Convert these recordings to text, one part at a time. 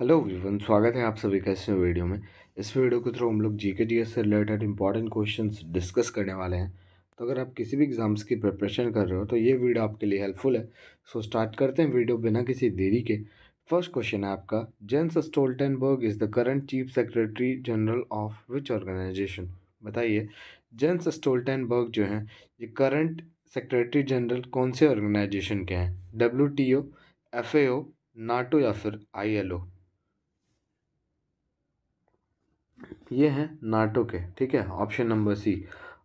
hello everyone स्वागत है आप सभी का इस वीडियो में इस वीडियो के थ्रू हम लोग जीके जीएस से रिलेटेड इंपॉर्टेंट क्वेश्चंस डिस्कस करने वाले हैं तो अगर आप किसी भी एग्ज़ाम्स की प्रिपरेशन कर रहे हो तो ये वीडियो आपके लिए हेल्पफुल है सो स्टार्ट करते हैं वीडियो बिना किसी देरी के फर्स्ट क्वेश्चन है आपका Jens Stoltenberg is the current chief secretary general of which organisation बताइए जेंस स्टोल्टनबर्ग जो हैं ये करंट सेक्रेटरी जनरल कौन से ऑर्गेनाइजेशन के हैं W T O F A O NATO या फिर आई एल ओ ये हैं नाटो के ठीक है ऑप्शन नंबर सी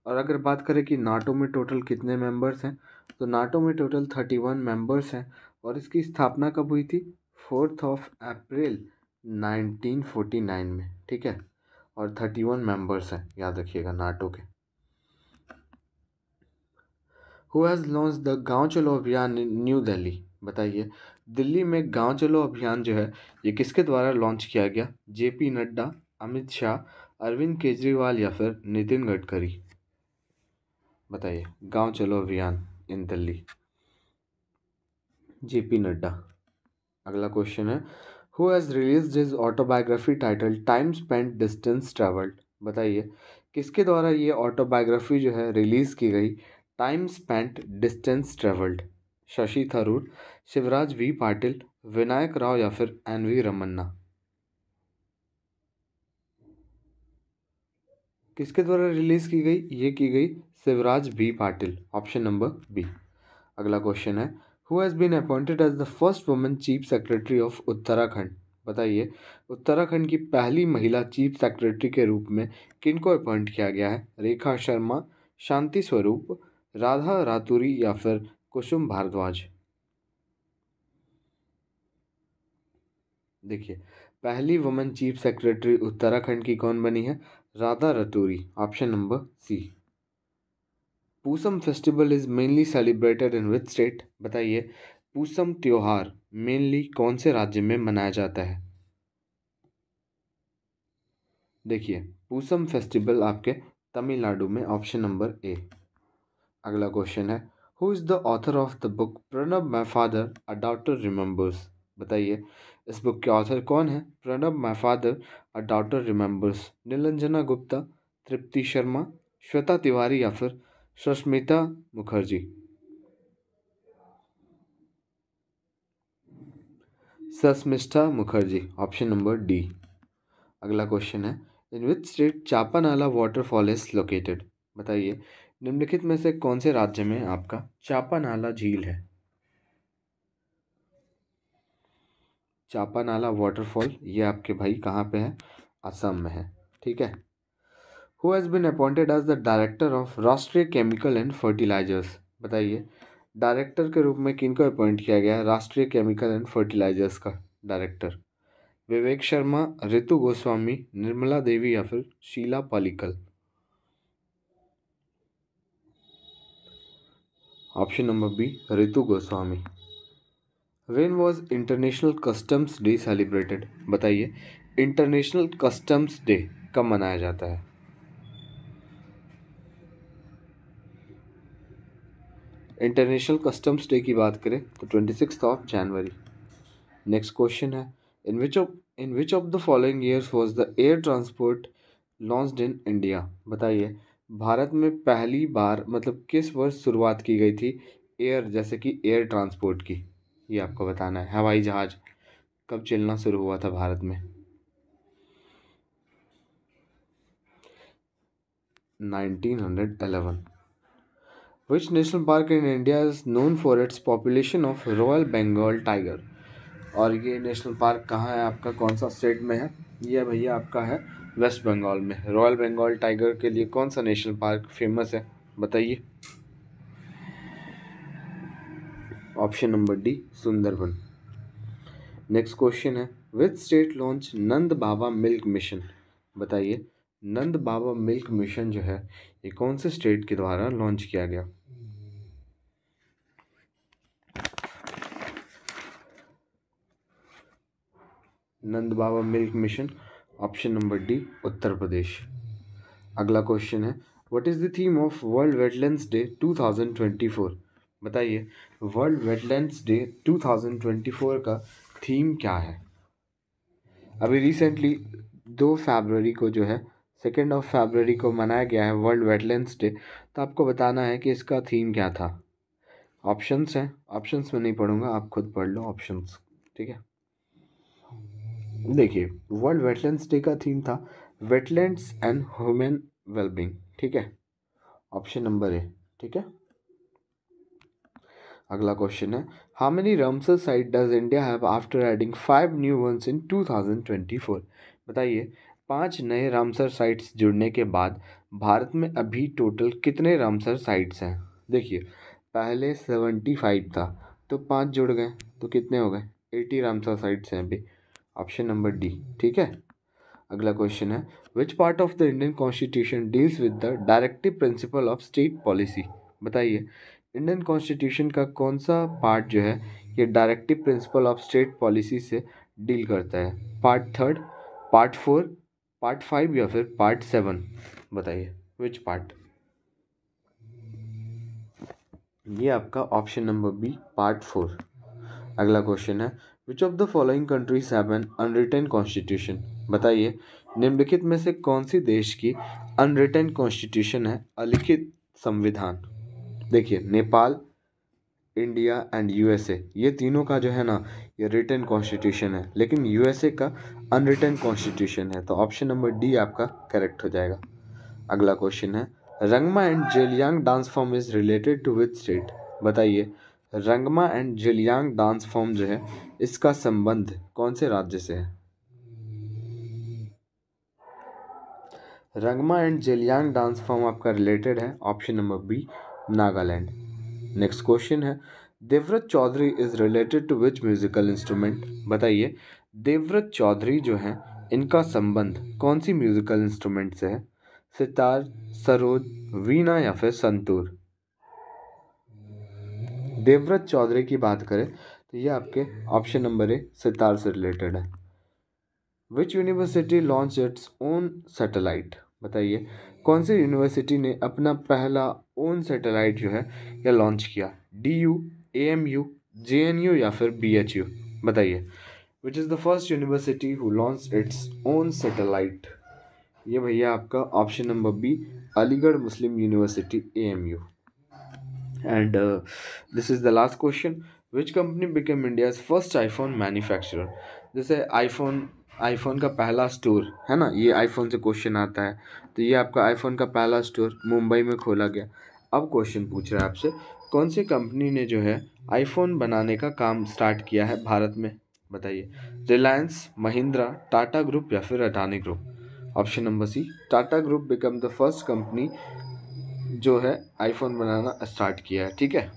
और अगर बात करें कि नाटो में टोटल कितने मेंबर्स हैं तो नाटो में टोटल थर्टी वन मेम्बर्स हैं और इसकी स्थापना कब हुई थी fourth of April nineteen forty nine में ठीक है और थर्टी वन मेम्बर्स हैं याद रखिएगा नाटो के हु हैज़ लॉन्च द गाँव चलो अभियान न्यू दिल्ली बताइए दिल्ली में गाँव चलो अभियान जो है ये किसके द्वारा लॉन्च किया गया जे पी नड्डा अमित शाह अरविंद केजरीवाल या फिर नितिन गडकरी बताइए Gaon Chalo Abhiyan in Delhi J P Nadda अगला क्वेश्चन है who has release his autobiography title Time Spend Distance Travelled बताइए किसके द्वारा ये ऑटोबायोग्राफी जो है रिलीज़ की गई Time Spent Distance Travelled Shashi Tharoor Shivraj V Patil Vinayak Rao या फिर एन वी रमन्ना किसके द्वारा रिलीज़ की गई ये की गई Shivraj B Patil option number B अगला क्वेश्चन है who has been appointed as the first women chief secretary of Uttarakhand बताइए उत्तराखंड की पहली महिला चीफ सेक्रेटरी के रूप में किनको अपॉइंट किया गया है रेखा शर्मा शांति स्वरूप राधा रातुरी या फिर कुसुम भारद्वाज देखिए पहली वुमेन चीफ सेक्रेटरी उत्तराखंड की कौन बनी है Radha Raturi option number C Pusam festival is mainly celebrated in which state बताइए पूसम त्योहार मेनली कौन से राज्य में मनाया जाता है देखिए पूसम फेस्टिवल आपके तमिलनाडु में ऑप्शन नंबर ए अगला क्वेश्चन है who is the author of the book Pranab my father a doctor remembers बताइए इस बुक के ऑथर कौन है Pranab my father a daughter remembers Nilanjana Gupta Tripti Sharma Shweta Tiwari या फिर Sushmita Mukherjee Sharmistha Mukherjee option number D अगला क्वेश्चन है in which state Chapanala waterfall is located बताइए निम्नलिखित में से कौन से राज्य में आपका चापानाला झील है चापा नाला वाटरफॉल ये आपके भाई कहाँ पे है असम में है ठीक है who has been appointed as the director of Rashtriya chemical and fertilizers बताइए डायरेक्टर के रूप में किन को अपॉइंट किया गया है राष्ट्रीय केमिकल एंड फर्टिलाइजर्स का डायरेक्टर विवेक शर्मा ऋतु गोस्वामी निर्मला देवी या फिर Sheela Palikal option number B Ritu Goswami when was international customs day celebrated बताइए इंटरनेशनल कस्टम्स डे कब मनाया जाता है इंटरनेशनल कस्टम्स डे की बात करें तो twenty six of January next question है in which of in which of the following years was the air transport launch in India बताइए भारत में पहली बार मतलब किस वर्ष शुरुआत की गई थी एयर जैसे कि एयर ट्रांसपोर्ट की ये आपको बताना है हवाई जहाज़ कब चलना शुरू हुआ था भारत में nineteen hundred eleven Which national park in India is known for its population of Royal और ये नेशनल पार्क कहाँ है आपका कौन सा स्टेट में है ये भैया आपका है वेस्ट बंगाल में रॉयल बंगाल टाइगर के लिए कौन सा नेशनल पार्क फेमस है बताइए option number D Sundarban next question है which state launch Nand Baba milk mission बताइए नंद बाबा मिल्क मिशन जो है ये कौन से स्टेट के द्वारा लॉन्च किया गया Nand Baba milk mission option number D Uttar Pradesh अगला क्वेश्चन है what is the theme of world wetland day 2024 बताइए वर्ल्ड वेटलैंड्स डे 2024 का थीम क्या है अभी रिसेंटली दो फरवरी को जो है सेकेंड ऑफ फरवरी को मनाया गया है वर्ल्ड वेटलैंड्स डे तो आपको बताना है कि इसका थीम क्या था ऑप्शंस हैं ऑप्शंस में नहीं पढ़ूंगा आप खुद पढ़ लो ऑप्शंस ठीक है देखिए वर्ल्ड वेटलैंड्स डे का थीम था वेटलैंड्स एंड ह्यूमन वेलबींग ठीक है ऑप्शन नंबर ए ठीक है अगला क्वेश्चन है how many Ramsar site does India have after adding five new ones in four बताइए पांच नए रामसर साइट्स जुड़ने के बाद भारत में अभी टोटल कितने रामसर साइट्स हैं देखिए पहले सेवेंटी फाइव था तो पांच जुड़ गए तो कितने हो गए एटी रामसर साइट्स हैं अभी ऑप्शन नंबर डी ठीक है अगला क्वेश्चन है which part of the Indian constitution deals with the directive principle of state policy बताइए इंडियन कॉन्स्टिट्यूशन का कौन सा पार्ट जो है ये directive principle of state policy से डील करता है part third part four part five या फिर पार्ट सेवन बताइए विच पार्ट ये आपका option number B part four अगला क्वेश्चन है which of the following countries have an unwritten constitution बताइए निम्नलिखित में से कौन सी देश की अनरिटर्न कॉन्स्टिट्यूशन है अलिखित संविधान देखिए नेपाल इंडिया एंड यूएसए ये तीनों का जो है ना ये रिटर्न कॉन्स्टिट्यूशन है लेकिन यूएसए का अनरिटर्न कॉन्स्टिट्यूशन है तो ऑप्शन नंबर डी आपका करेक्ट हो जाएगा अगला क्वेश्चन है Rangma and Zeliang dance form is related to with state बताइए Rangma and Zeliang dance form जो है इसका संबंध कौन से राज्य से है Rangma and Zeliang dance form आपका रिलेटेड है option number B Nagaland next question है Devvrat Chaudhary is related to which musical instrument बताइए देवव्रत चौधरी जो हैं इनका संबंध कौन सी म्यूजिकल इंस्ट्रूमेंट से है सितार सरोज वीणा या फिर संतूर देवव्रत चौधरी की बात करें तो ये आपके ऑप्शन नंबर ए सितार से रिलेटेड है which university launch its own satellite बताइए कौन सी यूनिवर्सिटी ने अपना पहला ओन सेटेलाइट जो है या लॉन्च किया D U A M U J N U या फिर बी एच यू बताइए which is the first university who launch its own satellite ये भैया आपका option number B Aligarh Muslim University A M U and this is the last question which company became India's first iPhone manufacturer जैसे iPhone iPhone का पहला store है ना ये iPhone से क्वेश्चन आता है तो ये आपका आईफोन का पहला स्टोर मुंबई में खोला गया अब क्वेश्चन पूछ रहा है आपसे कौन सी कंपनी ने जो है आईफोन बनाने का काम स्टार्ट किया है भारत में बताइए रिलायंस महिंद्रा टाटा ग्रुप या फिर Adani group option number C Tata group become the first company जो है आईफोन बनाना स्टार्ट किया है ठीक है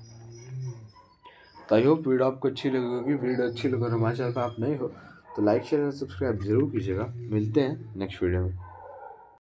तो आई होप वीडियो आपको अच्छी लगी होगी वीडियो अच्छी लगे हमारे चैनल पर आप नहीं हो तो लाइक शेयर और सब्सक्राइब ज़रूर कीजिएगा मिलते हैं नेक्स्ट वीडियो में